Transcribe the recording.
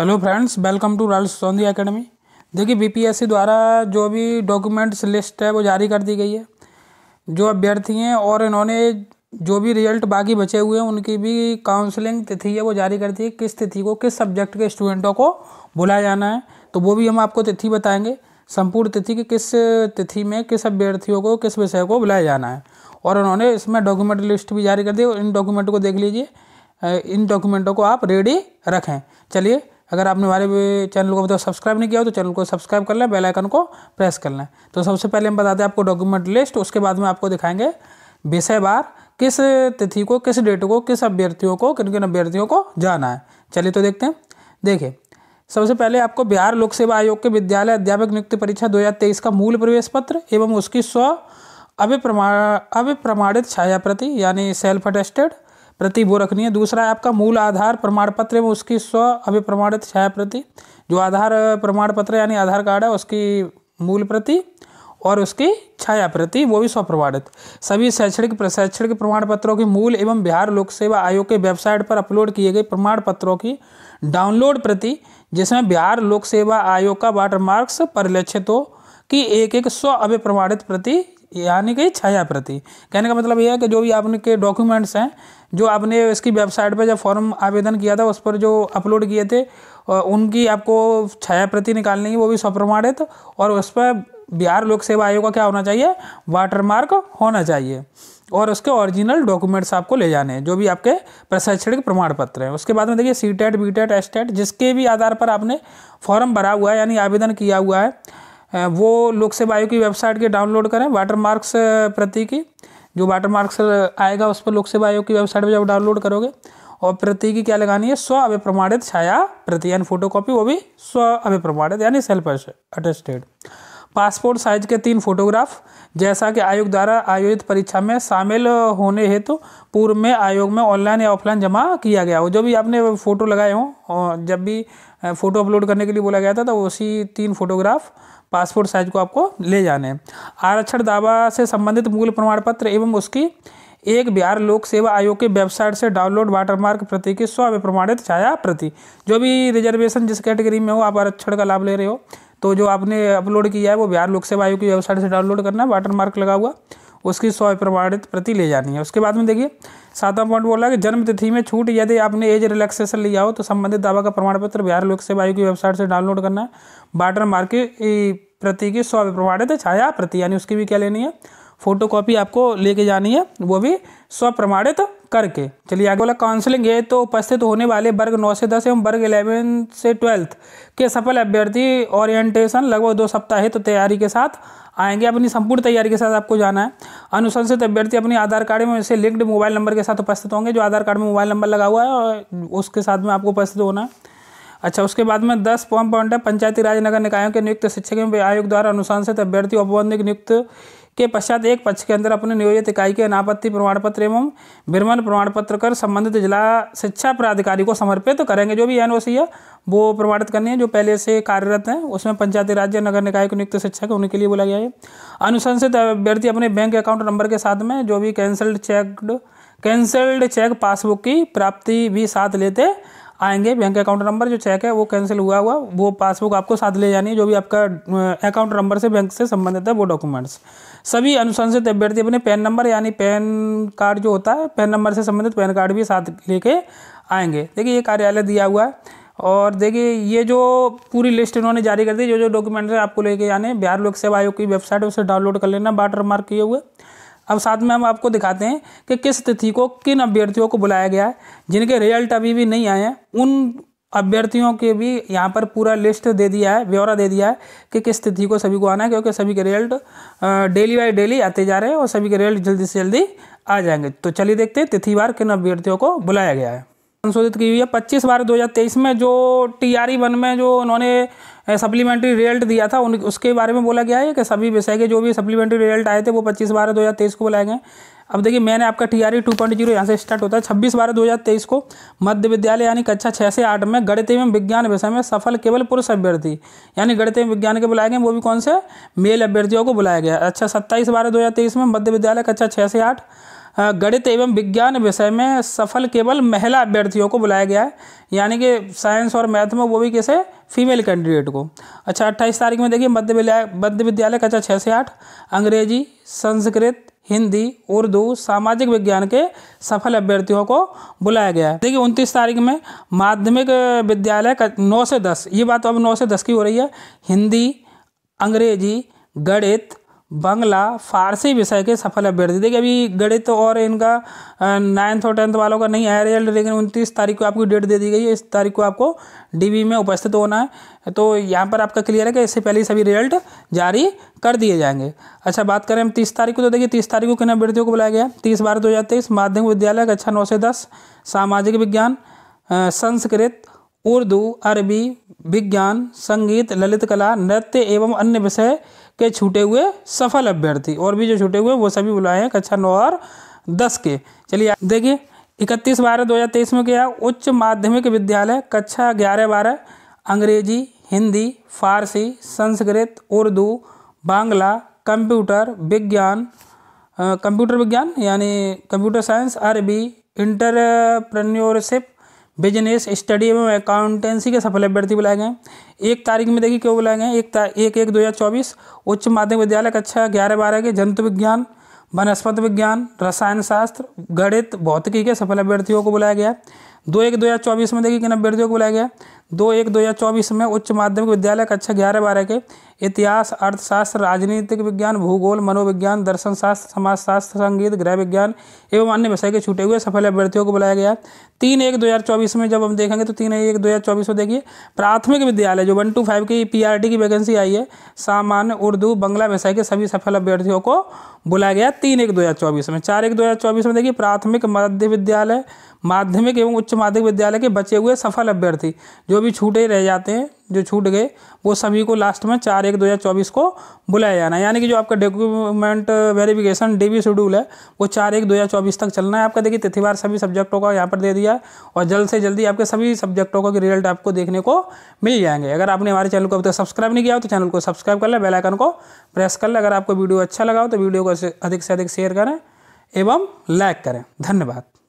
hello friends welcome to Royal Sondi Academy देखिए BPSC द्वारा जो भी डॉक्यूमेंट्स लिस्ट है वो जारी कर दी गई है जो अभ्यर्थी हैं और इन्होंने जो भी रिजल्ट बाकी बचे हुए हैं उनकी भी काउंसलिंग तिथि है वो जारी कर दी है किस तिथि को किस सब्जेक्ट के स्टूडेंटों को बुलाया जाना है तो वो भी हम आपको तिथि बताएंगे संपूर्ण तिथि की किस तिथि में किस अभ्यर्थियों को किस विषय को बुलाया जाना है और उन्होंने इसमें डॉक्यूमेंट लिस्ट भी जारी कर दी और इन डॉक्यूमेंट को देख लीजिए इन डॉक्यूमेंटों को आप रेडी रखें चलिए अगर आपने हमारे चैनल को मतलब सब्सक्राइब नहीं किया हो तो चैनल को सब्सक्राइब कर लें बेल आइकन को प्रेस कर लें तो सबसे पहले हम बताते हैं आपको डॉक्यूमेंट लिस्ट उसके बाद में आपको दिखाएंगे विषय बार किस तिथि को किस डेट को किस अभ्यर्थियों को किन किन अभ्यर्थियों को जाना है चलिए तो देखते हैं देखिए सबसे पहले आपको बिहार लोक सेवा आयोग के विद्यालय अध्यापक नियुक्ति परीक्षा तेईस का मूल प्रवेश पत्र एवं उसकी स्व अभिप्रमा अभिप्रमाणित छाया प्रति यानी सेल्फ अटेस्टेड प्रति वो रखनी है दूसरा है आपका मूल आधार प्रमाण पत्र एवं उसकी स्व अभिप्रमाणित छाया प्रति जो आधार प्रमाण पत्र यानी आधार कार्ड है उसकी मूल प्रति और उसकी छाया प्रति वो भी स्वप्रमाणित सभी शैक्षणिक प्रशैक्षणिक प्रमाण पत्रों की मूल एवं बिहार लोक सेवा आयोग के वेबसाइट पर अपलोड किए गए प्रमाण पत्रों की डाउनलोड प्रति जिसमें बिहार लोक सेवा आयोग का वाटर मार्क्स परिलक्षित हो की एक एक स्व अभिप्रमाणित प्रति यानी कि छाया प्रति कहने का मतलब यह है कि जो भी आपने के डॉक्यूमेंट्स हैं जो आपने इसकी वेबसाइट पर जब फॉर्म आवेदन किया था उस पर जो अपलोड किए थे उनकी आपको छाया प्रति निकालनी है वो भी स्वप्रमाणित और उस पर बिहार लोक सेवा आयोग का क्या होना चाहिए वाटरमार्क होना चाहिए और उसके ओरिजिनल डॉक्यूमेंट्स आपको ले जाने हैं जो भी आपके प्रशैक्षणिक प्रमाण पत्र हैं उसके बाद में देखिए C TET B TET S TET जिसके भी आधार पर आपने फॉर्म भरा हुआ है यानी आवेदन किया हुआ है वो लोकसेवा आयोग की वेबसाइट के डाउनलोड करें वाटर मार्क्स प्रति की जो वाटर मार्क्स आएगा उस पर लोक सेवा आयोग की वेबसाइट पर जब डाउनलोड करोगे और प्रति की क्या लगानी है स्व अभिप्रमाणित छाया प्रति यानी फोटो कॉपी वो भी स्व अभिप्रमाणित यानी सेल्फ अटेस्टेड पासपोर्ट साइज के तीन फोटोग्राफ जैसा कि आयोग द्वारा आयोजित परीक्षा में शामिल होने हेतु तो पूर्व में आयोग में ऑनलाइन या ऑफलाइन जमा किया गया हो जो भी आपने फ़ोटो लगाए हों जब भी फ़ोटो अपलोड करने के लिए बोला गया था तो उसी तीन फोटोग्राफ पासपोर्ट साइज को आपको ले जाने आरक्षण दावा से संबंधित मूल प्रमाण पत्र एवं उसकी एक बिहार लोक सेवा आयोग की वेबसाइट से डाउनलोड वाटरमार्क प्रति की स्व प्रमाणित छाया प्रति जो भी रिजर्वेशन जिस कैटेगरी में हो आप आरक्षण का लाभ ले रहे हो तो जो आपने अपलोड किया है वो बिहार लोक सेवा आयोग की वेबसाइट से डाउनलोड करना है मार्क लगा हुआ उसकी स्व प्रमाणित प्रति ले जानी है उसके बाद में देखिए सातवां पॉइंट बोला कि जन्म तिथि में छूट यदि आपने एज रिलैक्सेशन लिया हो तो संबंधित दावा का प्रमाण पत्र बिहार लोक सेवा आयोग की वेबसाइट से डाउनलोड करना है बाटर मार्क प्रति की स्व प्रमाणित छाया प्रति यानी उसकी भी क्या लेनी है फोटो कॉपी आपको लेके जानी है वो भी स्वप्रमाणित करके चलिए आगे वाला काउंसलिंग है तो उपस्थित होने वाले वर्ग नौ से दस एवं वर्ग इलेवन से ट्वेल्थ के सफल अभ्यर्थी ओरिएंटेशन लगभग दो सप्ताह है तो तैयारी के साथ आएंगे अपनी संपूर्ण तैयारी के साथ आपको जाना है अनुशंसित अभ्यर्थी अपने आधार कार्ड में से लिंक्ड मोबाइल नंबर के साथ उपस्थित होंगे जो आधार कार्ड में मोबाइल नंबर लगा हुआ है और उसके साथ में आपको उपस्थित होना है अच्छा उसके बाद में दस पॉइंट पॉइंट है पंचायती राज नगर निकायों के नियुक्त शिक्षक एवं आयोग द्वारा अनुशंसित अभ्यर्थी औपबंधिक नियुक्त के पश्चात एक पक्ष के अंदर अपने नियोजित इकाई के अनापत्ति प्रमाण पत्र एवं भ्रमण प्रमाण पत्र कर संबंधित जिला शिक्षा प्राधिकारी को समर्पित तो करेंगे जो भी एन है वो प्रमाणित करनी है जो पहले से कार्यरत हैं उसमें पंचायती राज्य नगर निकाय को नियुक्त शिक्षक उनके लिए बोला गया है अनुशंसित अभ्यर्थी अपने बैंक अकाउंट नंबर के साथ में जो भी cancelled checked cancelled cheque passbook की प्राप्ति भी साथ लेते आएंगे बैंक अकाउंट नंबर जो चेक है वो कैंसिल हुआ हुआ वो पासबुक आपको साथ ले जानी है जो भी आपका अकाउंट नंबर से बैंक से संबंधित है वो डॉक्यूमेंट्स सभी अनुशंसित अभ्यर्थी अपने पैन नंबर यानी पैन कार्ड जो होता है पैन नंबर से संबंधित पैन कार्ड भी साथ लेके आएंगे देखिए ये कार्यालय दिया हुआ है और देखिए ये जो पूरी लिस्ट इन्होंने जारी कर दी जो जो डॉक्यूमेंट्स है आपको लेके आने बिहार लोक सेवा आयोग की वेबसाइट उसे डाउनलोड कर लेना बाटर मार्क किए हुए अब साथ में हम आपको दिखाते हैं कि किस तिथि को किन अभ्यर्थियों को बुलाया गया है जिनके रिजल्ट अभी भी नहीं आए हैं उन अभ्यर्थियों के भी यहाँ पर पूरा लिस्ट दे दिया है ब्यौरा दे दिया है कि किस तिथि को सभी को आना है क्योंकि सभी के रिजल्ट डेली बाई डेली आते जा रहे हैं और सभी के रिजल्ट जल्दी से जल्दी आ जाएंगे तो चलिए देखते हैं तिथिवार किन अभ्यर्थियों को बुलाया गया है संशोधित की हुई है पच्चीस बारह तेईस में जो टी आर वन में जो उन्होंने सप्लीमेंट्री रिजल्ट दिया था उन उसके बारे में बोला गया है कि सभी विषय के जो भी सप्लीमेंट्री रिजल्ट आए थे वो पच्चीस बारह तेईस को बुलाए गए अब देखिए मैंने आपका T R E two point zero यहाँ से स्टार्ट होता है छब्बीस बारह दो हज़ार तेईस को मध्य विद्यालय यानी कक्षा छः से आठ में गणित एवं विज्ञान विषय में सफल केवल पुरुष अभ्यर्थी यानी गणित एवं विज्ञान के बुलाए गए वो भी कौन से मेल अभ्यर्थियों को बुलाया गया अच्छा सत्ताईस बारह दो हज़ार तेईस में मध्य विद्यालय कक्षा छः से आठ गणित एवं विज्ञान विषय में सफल केवल महिला अभ्यर्थियों को बुलाया गया है यानी कि साइंस और मैथ में वो भी कैसे फीमेल कैंडिडेट को अच्छा अट्ठाईस तारीख में देखिए मध्य विद्यालय मध्य विद्यालय कक्षा छः से आठ अंग्रेजी संस्कृत हिंदी उर्दू सामाजिक विज्ञान के सफल अभ्यर्थियों को बुलाया गया है देखिए उनतीस तारीख में माध्यमिक विद्यालय नौ से दस ये बात तो अब नौ से दस की हो रही है हिंदी अंग्रेजी गणित बंगला फारसी विषय के सफल अभ्यर्थी देखिए अभी गणित तो और इनका नाइन्थ और टेंथ वालों का नहीं आया रिजल्ट लेकिन उनतीस तारीख को आपकी डेट दे दी गई है इस तारीख को आपको डीवी में उपस्थित होना है तो यहाँ पर आपका क्लियर है कि इससे पहले सभी रिजल्ट जारी कर दिए जाएंगे अच्छा बात करें हम तीस तारीख को तो देखिए तीस तारीख को किन अभ्यर्थियों को बुलाया गया तीस बारह दो हज़ार तेईस माध्यमिक विद्यालय कक्षा नौ से दस सामाजिक विज्ञान संस्कृत उर्दू अरबी विज्ञान संगीत ललित कला नृत्य एवं अन्य विषय के छूटे हुए सफल अभ्यर्थी और भी जो छूटे हुए वो सभी बुलाए हैं कक्षा नौ और दस के चलिए देखिए इकतीस बारह दो हज़ार तेईस में क्या उच्च माध्यमिक विद्यालय कक्षा ग्यारह बारह अंग्रेजी हिंदी फारसी संस्कृत उर्दू बांग्ला कंप्यूटर विज्ञान कंप्यूटर विज्ञान यानी कंप्यूटर साइंस अरबी इंटरप्रन्योरशिप बिजनेस स्टडी एवं अकाउंटेंसी के सफल अभ्यर्थी बुलाए गए एक तारीख में देखिए क्यों बुलाए गए एक एक एक दो हज़ार चौबीस उच्च माध्यमिक विद्यालय कक्षा ग्यारह बारह के जंतु विज्ञान वनस्पति विज्ञान रसायन शास्त्र गणित भौतिकी के सफल अभ्यर्थियों को बुलाया गया दो एक दो हज़ार चौबीस में देखिए किन अभ्यर्थियों को बुलाया गया दो एक दो हज़ार चौबीस में उच्च माध्यमिक विद्यालय कक्षा ग्यारह बारह के इतिहास अर्थशास्त्र राजनीतिक विज्ञान भूगोल मनोविज्ञान दर्शन शास्त्र समाजशास्त्र संगीत गृह विज्ञान एवं अन्य विषय के छूटे हुए सफल अभ्यर्थियों को बुलाया गया तीन एक दो हज़ार चौबीस में जब हम देखेंगे तो तीन एक दो हज़ार चौबीस में देखिए प्राथमिक विद्यालय जो वन टू फाइव की पी आर टी की वैकेंसी आई है सामान्य उर्दू बंगला विषय के सभी सफल अभ्यर्थियों को बुलाया गया तीन एक दो हज़ार चौबीस में चार एक दो हज़ार चौबीस में देखिए प्राथमिक मध्य विद्यालय माध्यमिक एवं उच्च माध्यमिक विद्यालय के बचे हुए सफल अभ्यर्थी जो भी छूटे रह जाते हैं जो छूट गए वो सभी को लास्ट में चार एक दो हज़ार चौबीस को बुलाया जाना है यानी कि जो आपका डॉक्यूमेंट वेरिफिकेशन डी शेड्यूल है वो चार एक दो हज़ार चौबीस तक चलना है आपका देखिए तिथिवार सभी सब्जेक्टों का यहाँ पर दे दिया है और जल्द से जल्दी आपके सभी सब्जेक्टों का रिजल्ट आपको देखने को मिल जाएंगे अगर आपने हमारे चैनल को अब तक सब्सक्राइब नहीं किया हो तो चैनल को सब्सक्राइब कर लें बेलाइकन को प्रेस कर लें अगर आपको वीडियो अच्छा लगा हो तो वीडियो को अधिक से अधिक शेयर करें एवं लाइक करें धन्यवाद